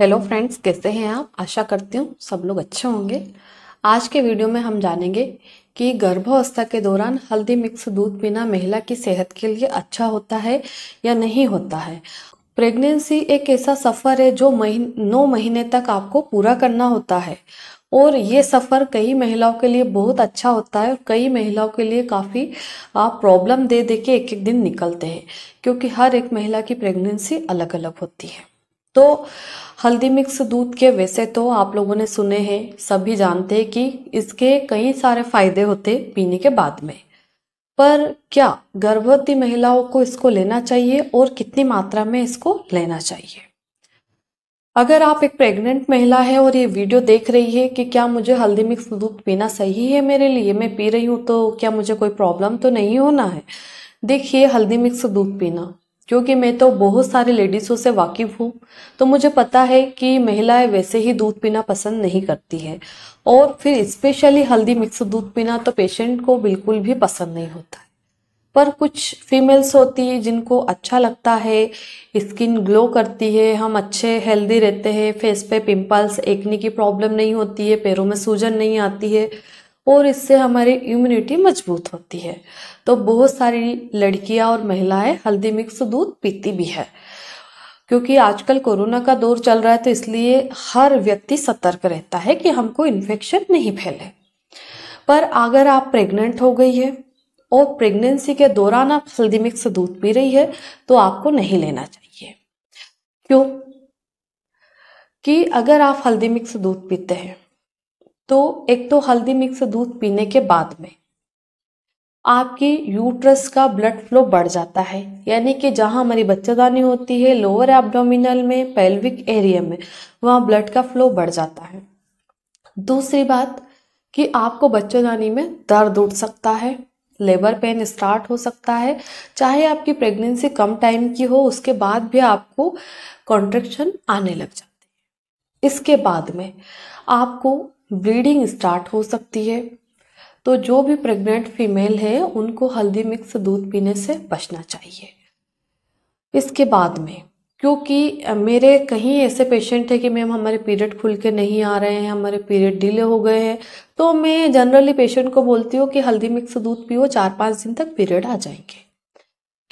Hello हम्म। Friends कैसे हैं आप आशा करती हूँ सब लोग अच्छे होंगे आज के वीडियो में हम जानेंगे कि गर्भावस्था के दौरान हल्दी मिक्स दूध पीना महिला की सेहत के लिए अच्छा होता है या नहीं होता है प्रेगनेंसी एक ऐसा सफ़र है जो महीन नौ महीने तक आपको पूरा करना होता है और ये सफ़र कई महिलाओं के लिए बहुत अच्छा होता है और कई महिलाओं के लिए काफ़ी आप प्रॉब्लम दे दे के एक एक दिन निकलते हैं क्योंकि हर एक महिला की प्रेगनेंसी अलग अलग होती है तो हल्दी मिक्स दूध के वैसे तो आप लोगों ने सुने हैं सभी जानते हैं कि इसके कई सारे फायदे होते पीने के बाद में पर क्या गर्भवती महिलाओं को इसको लेना चाहिए और कितनी मात्रा में इसको लेना चाहिए अगर आप एक प्रेग्नेंट महिला है और ये वीडियो देख रही है कि क्या मुझे हल्दी मिक्स दूध पीना सही है मेरे लिए मैं पी रही हूँ तो क्या मुझे कोई प्रॉब्लम तो नहीं होना है देखिए हल्दी मिक्स दूध पीना क्योंकि मैं तो बहुत सारी लेडीज़ों से वाकिफ़ हूँ तो मुझे पता है कि महिलाएं वैसे ही दूध पीना पसंद नहीं करती है और फिर स्पेशली हल्दी मिक्स दूध पीना तो पेशेंट को बिल्कुल भी पसंद नहीं होता है पर कुछ फीमेल्स होती है जिनको अच्छा लगता है स्किन ग्लो करती है हम अच्छे हेल्दी रहते हैं फेस पे पिंपल्स एक्ने की प्रॉब्लम नहीं होती है पैरों में सूजन नहीं आती है और इससे हमारी इम्यूनिटी मजबूत होती है तो बहुत सारी लड़कियां और महिलाएं हल्दी मिक्स दूध पीती भी है क्योंकि आजकल कोरोना का दौर चल रहा है तो इसलिए हर व्यक्ति सतर्क रहता है कि हमको इन्फेक्शन नहीं फैले पर अगर आप प्रेग्नेंट हो गई है और प्रेगनेंसी के दौरान आप हल्दी मिक्स दूध पी रही है तो आपको नहीं लेना चाहिए क्यों कि अगर आप हल्दी मिक्स दूध पीते हैं तो एक तो हल्दी मिक्स दूध पीने के बाद में आपके यूट्रस का ब्लड फ्लो बढ़ जाता है यानी कि जहां हमारी बच्चेदानी होती है लोअर एब्डोमिनल में पेल्विक एरिया में वहां ब्लड का फ्लो बढ़ जाता है दूसरी बात कि आपको बच्चेदानी में दर्द उठ सकता है लेबर पेन स्टार्ट हो सकता है चाहे आपकी प्रेगनेंसी कम टाइम की हो उसके बाद भी आपको कॉन्ट्रेक्शन आने लग जाते हैं इसके बाद में आपको ब्लीडिंग स्टार्ट हो सकती है तो जो भी प्रेग्नेंट फीमेल है उनको हल्दी मिक्स दूध पीने से बचना चाहिए इसके बाद में क्योंकि मेरे कहीं ऐसे पेशेंट है कि मैम हमारे पीरियड खुल के नहीं आ रहे हैं हमारे पीरियड डिले हो गए हैं तो मैं जनरली पेशेंट को बोलती हूँ कि हल्दी मिक्स दूध पियो चार पाँच दिन तक पीरियड आ जाएंगे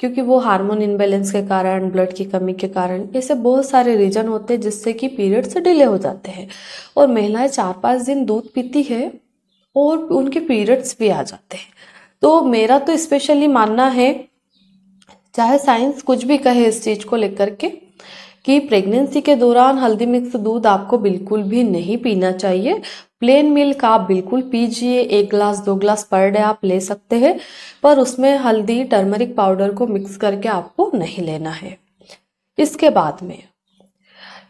क्योंकि वो हार्मोन इनबैलेंस के कारण ब्लड की कमी के कारण ऐसे बहुत सारे रीजन होते हैं जिससे कि पीरियड्स डिले हो जाते हैं और महिलाएं चार पाँच दिन दूध पीती है और उनके पीरियड्स भी आ जाते हैं तो मेरा तो स्पेशली मानना है चाहे साइंस कुछ भी कहे इस चीज़ को लेकर के कि प्रेगनेंसी के दौरान हल्दी मिक्स दूध आपको बिल्कुल भी नहीं पीना चाहिए प्लेन मिल्क आप बिल्कुल पीजिए एक ग्लास दो ग्लास पर डे आप ले सकते हैं पर उसमें हल्दी टर्मरिक पाउडर को मिक्स करके आपको नहीं लेना है इसके बाद में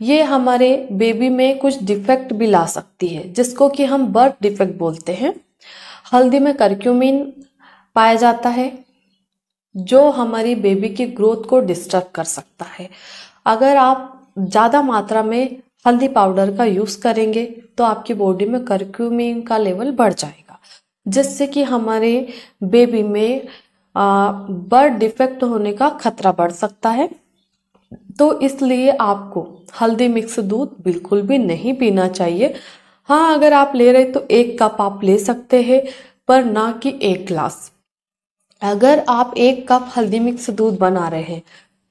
ये हमारे बेबी में कुछ डिफेक्ट भी ला सकती है जिसको कि हम बर्थ डिफेक्ट बोलते हैं हल्दी में करक्यूमिन पाया जाता है जो हमारी बेबी की ग्रोथ को डिस्टर्ब कर सकता है अगर आप ज़्यादा मात्रा में हल्दी पाउडर का यूज़ करेंगे तो आपकी बॉडी में करक्यूमिन का लेवल बढ़ जाएगा जिससे कि हमारे बेबी में बर्थ डिफेक्ट होने का खतरा बढ़ सकता है तो इसलिए आपको हल्दी मिक्स दूध बिल्कुल भी नहीं पीना चाहिए हाँ अगर आप ले रहे तो एक कप आप ले सकते हैं पर ना कि एक ग्लास अगर आप एक कप हल्दी मिक्स दूध बना रहे हैं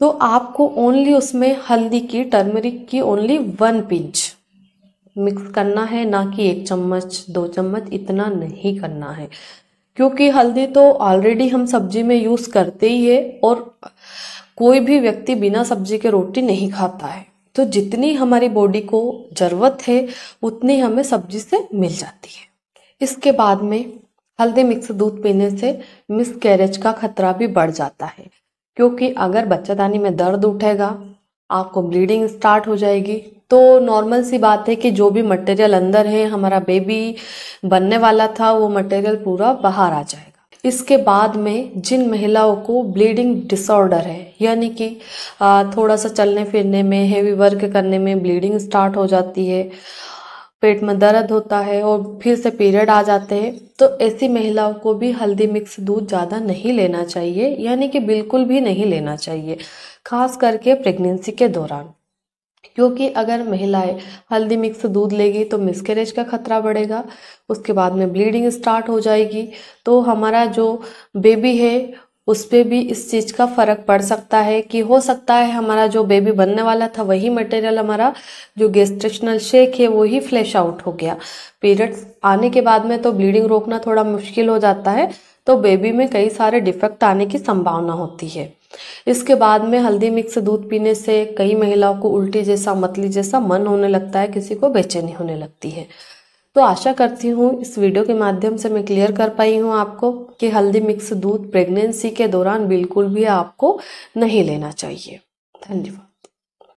तो आपको ओनली उसमें हल्दी की टर्मरिक की ओनली वन पिंच मिक्स करना है ना कि एक चम्मच दो चम्मच इतना नहीं करना है क्योंकि हल्दी तो ऑलरेडी हम सब्जी में यूज़ करते ही है और कोई भी व्यक्ति बिना सब्जी के रोटी नहीं खाता है तो जितनी हमारी बॉडी को ज़रूरत है उतनी हमें सब्जी से मिल जाती है इसके बाद में हल्दी मिक्स दूध पीने से मिस कैरेज का खतरा भी बढ़ जाता है क्योंकि अगर बच्चादानी में दर्द उठेगा आपको ब्लीडिंग स्टार्ट हो जाएगी तो नॉर्मल सी बात है कि जो भी मटेरियल अंदर है हमारा बेबी बनने वाला था वो मटेरियल पूरा बाहर आ जाएगा इसके बाद में जिन महिलाओं को ब्लीडिंग डिसऑर्डर है यानी कि थोड़ा सा चलने फिरने में हेवी वर्क करने में ब्लीडिंग स्टार्ट हो जाती है पेट में दर्द होता है और फिर से पीरियड आ जाते हैं तो ऐसी महिलाओं को भी हल्दी मिक्स दूध ज़्यादा नहीं लेना चाहिए यानी कि बिल्कुल भी नहीं लेना चाहिए खास करके प्रेगनेंसी के दौरान क्योंकि अगर महिलाएं हल्दी मिक्स दूध लेगी तो मिसकैरेज का खतरा बढ़ेगा उसके बाद में ब्लीडिंग स्टार्ट हो जाएगी तो हमारा जो बेबी है उस पर भी इस चीज़ का फ़र्क पड़ सकता है कि हो सकता है हमारा जो बेबी बनने वाला था वही मटेरियल हमारा जो गेस्ट्रेशनल शेक है वही फ्लैश आउट हो गया पीरियड्स आने के बाद में तो ब्लीडिंग रोकना थोड़ा मुश्किल हो जाता है तो बेबी में कई सारे डिफेक्ट आने की संभावना होती है इसके बाद में हल्दी मिक्स दूध पीने से कई महिलाओं को उल्टी जैसा मतली जैसा मन होने लगता है किसी को बेचैनी होने लगती है तो आशा करती हूँ इस वीडियो के माध्यम से मैं क्लियर कर पाई हूँ आपको कि हल्दी मिक्स दूध प्रेगनेंसी के दौरान बिल्कुल भी आपको नहीं लेना चाहिए धन्यवाद